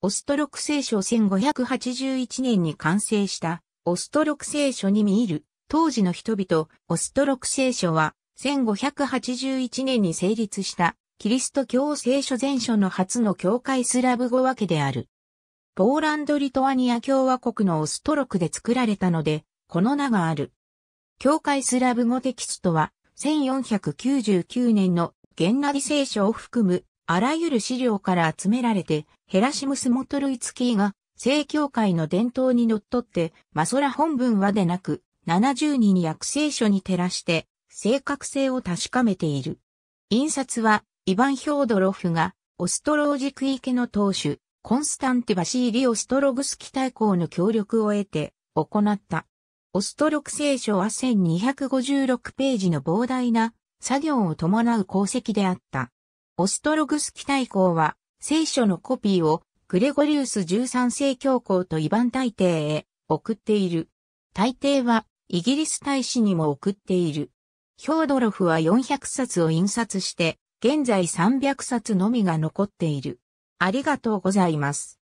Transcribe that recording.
オストロク聖書1581年に完成したオストロク聖書に見入る当時の人々、オストロク聖書は1581年に成立したキリスト教聖書全書の初の教会スラブ語訳である。ポーランド・リトアニア共和国のオストロクで作られたので、この名がある。教会スラブ語テキストは1499年のゲンナリ聖書を含むあらゆる資料から集められて、ヘラシムス・モトルイツキーが、正教会の伝統にのっとって、マソラ本文はでなく、7 2人に訳聖書に照らして、正確性を確かめている。印刷は、イヴァン・ヒョードロフが、オストロージクイケの当主、コンスタンティ・バシーリ・オストログスキ大公の協力を得て、行った。オストロク聖書は1256ページの膨大な作業を伴う功績であった。オストログスキ大公は、聖書のコピーをグレゴリウス13世教皇とイヴァン大帝へ送っている。大帝はイギリス大使にも送っている。ヒョードロフは400冊を印刷して、現在300冊のみが残っている。ありがとうございます。